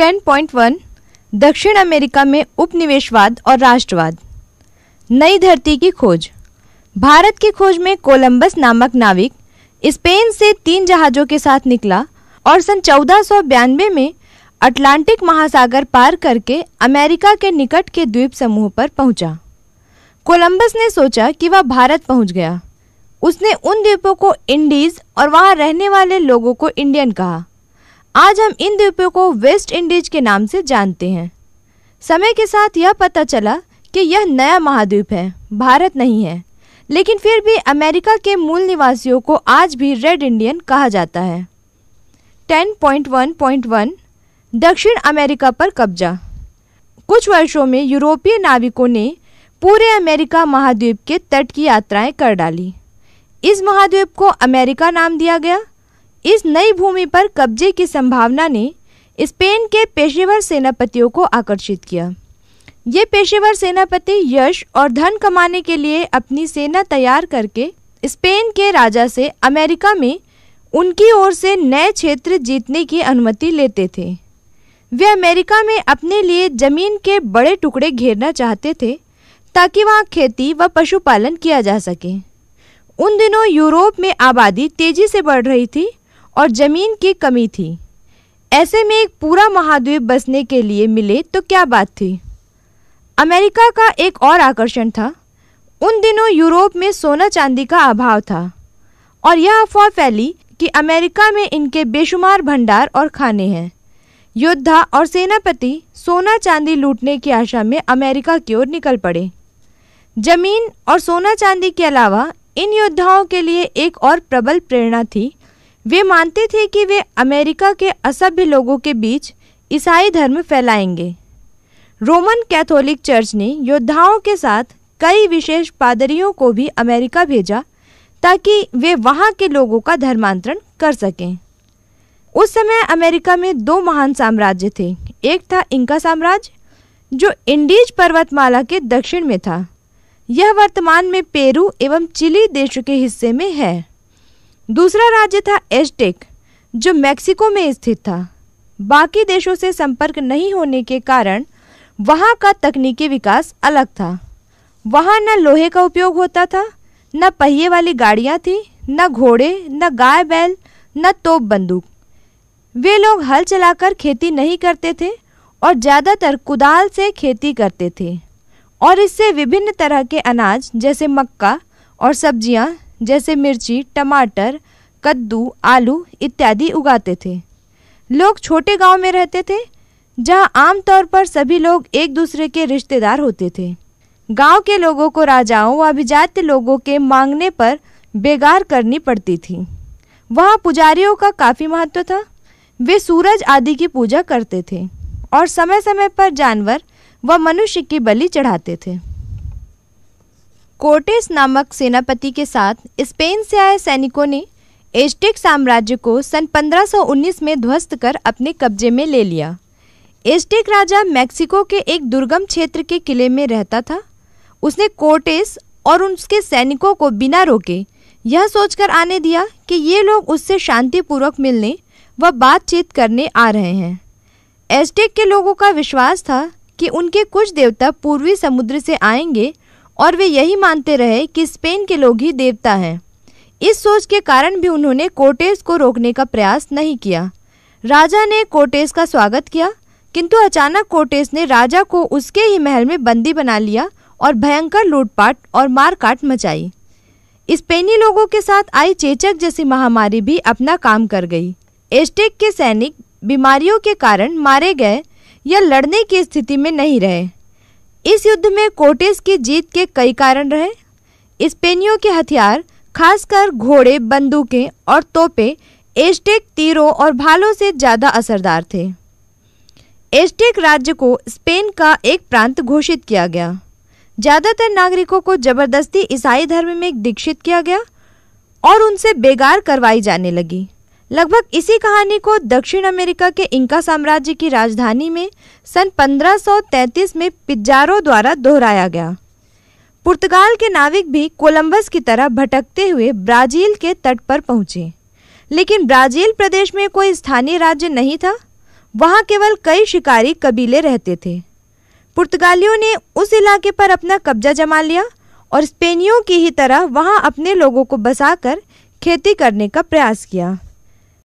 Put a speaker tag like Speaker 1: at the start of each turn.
Speaker 1: 10.1 दक्षिण अमेरिका में उपनिवेशवाद और राष्ट्रवाद नई धरती की खोज भारत की खोज में कोलंबस नामक नाविक स्पेन से तीन जहाज़ों के साथ निकला और सन चौदह में अटलांटिक महासागर पार करके अमेरिका के निकट के द्वीप समूह पर पहुंचा। कोलंबस ने सोचा कि वह भारत पहुंच गया उसने उन द्वीपों को इंडीज़ और वहाँ रहने वाले लोगों को इंडियन कहा आज हम इन द्वीपों को वेस्ट इंडीज के नाम से जानते हैं समय के साथ यह पता चला कि यह नया महाद्वीप है भारत नहीं है लेकिन फिर भी अमेरिका के मूल निवासियों को आज भी रेड इंडियन कहा जाता है 10.1.1 दक्षिण अमेरिका पर कब्जा कुछ वर्षों में यूरोपीय नाविकों ने पूरे अमेरिका महाद्वीप के तट की यात्राएं कर डाली इस महाद्वीप को अमेरिका नाम दिया गया इस नई भूमि पर कब्जे की संभावना ने स्पेन के पेशेवर सेनापतियों को आकर्षित किया ये पेशेवर सेनापति यश और धन कमाने के लिए अपनी सेना तैयार करके स्पेन के राजा से अमेरिका में उनकी ओर से नए क्षेत्र जीतने की अनुमति लेते थे वे अमेरिका में अपने लिए जमीन के बड़े टुकड़े घेरना चाहते थे ताकि वहाँ खेती व पशुपालन किया जा सके उन दिनों यूरोप में आबादी तेजी से बढ़ रही थी और ज़मीन की कमी थी ऐसे में एक पूरा महाद्वीप बसने के लिए मिले तो क्या बात थी अमेरिका का एक और आकर्षण था उन दिनों यूरोप में सोना चांदी का अभाव था और यह अफवाह फैली कि अमेरिका में इनके बेशुमार भंडार और खाने हैं योद्धा और सेनापति सोना चांदी लूटने की आशा में अमेरिका की ओर निकल पड़े जमीन और सोना चांदी के अलावा इन योद्धाओं के लिए एक और प्रबल प्रेरणा थी वे मानते थे कि वे अमेरिका के असभ्य लोगों के बीच ईसाई धर्म फैलाएंगे रोमन कैथोलिक चर्च ने योद्धाओं के साथ कई विशेष पादरियों को भी अमेरिका भेजा ताकि वे वहाँ के लोगों का धर्मांतरण कर सकें उस समय अमेरिका में दो महान साम्राज्य थे एक था इनका साम्राज्य जो इंडीज पर्वतमाला के दक्षिण में था यह वर्तमान में पेरू एवं चिली देश के हिस्से में है दूसरा राज्य था एजटेक जो मेक्सिको में स्थित था बाकी देशों से संपर्क नहीं होने के कारण वहाँ का तकनीकी विकास अलग था वहाँ न लोहे का उपयोग होता था न पहिए वाली गाड़ियाँ थी न घोड़े न गाय बैल न तोप बंदूक वे लोग हल चलाकर खेती नहीं करते थे और ज़्यादातर कुदाल से खेती करते थे और इससे विभिन्न तरह के अनाज जैसे मक्का और सब्जियाँ जैसे मिर्ची टमाटर कद्दू आलू इत्यादि उगाते थे लोग छोटे गांव में रहते थे जहां आमतौर पर सभी लोग एक दूसरे के रिश्तेदार होते थे गांव के लोगों को राजाओं व अभिजात लोगों के मांगने पर बेगार करनी पड़ती थी वहाँ पुजारियों का काफ़ी महत्व था वे सूरज आदि की पूजा करते थे और समय समय पर जानवर व मनुष्य की बलि चढ़ाते थे कोर्टेस नामक सेनापति के साथ स्पेन से आए सैनिकों ने एस्टेक साम्राज्य को सन 1519 में ध्वस्त कर अपने कब्जे में ले लिया एस्टेक राजा मैक्सिको के एक दुर्गम क्षेत्र के किले में रहता था उसने कोर्टेस और उसके सैनिकों को बिना रोके यह सोचकर आने दिया कि ये लोग उससे शांतिपूर्वक मिलने व बातचीत करने आ रहे हैं एस्टेक के लोगों का विश्वास था कि उनके कुछ देवता पूर्वी समुद्र से आएंगे और वे यही मानते रहे कि स्पेन के लोग ही देवता हैं इस सोच के कारण भी उन्होंने कोटेस को रोकने का प्रयास नहीं किया राजा ने कोटेस का स्वागत किया किंतु अचानक कोटेस ने राजा को उसके ही महल में बंदी बना लिया और भयंकर लूटपाट और मारकाट मचाई स्पेनी लोगों के साथ आई चेचक जैसी महामारी भी अपना काम कर गई एस्टेक के सैनिक बीमारियों के कारण मारे गए या लड़ने की स्थिति में नहीं रहे इस युद्ध में कोटेस की जीत के कई कारण रहे स्पेनियों के हथियार खासकर घोड़े बंदूकें और तोपे एस्टेक तीरों और भालों से ज़्यादा असरदार थे एस्टेक राज्य को स्पेन का एक प्रांत घोषित किया गया ज़्यादातर नागरिकों को ज़बरदस्ती ईसाई धर्म में दीक्षित किया गया और उनसे बेगार करवाई जाने लगी लगभग इसी कहानी को दक्षिण अमेरिका के इंका साम्राज्य की राजधानी में सन 1533 में पिज्जारो द्वारा दोहराया गया पुर्तगाल के नाविक भी कोलंबस की तरह भटकते हुए ब्राज़ील के तट पर पहुंचे लेकिन ब्राज़ील प्रदेश में कोई स्थानीय राज्य नहीं था वहाँ केवल कई शिकारी कबीले रहते थे पुर्तगालियों ने उस इलाके पर अपना कब्जा जमा लिया और स्पेनियों की ही तरह वहाँ अपने लोगों को बसाकर खेती करने का प्रयास किया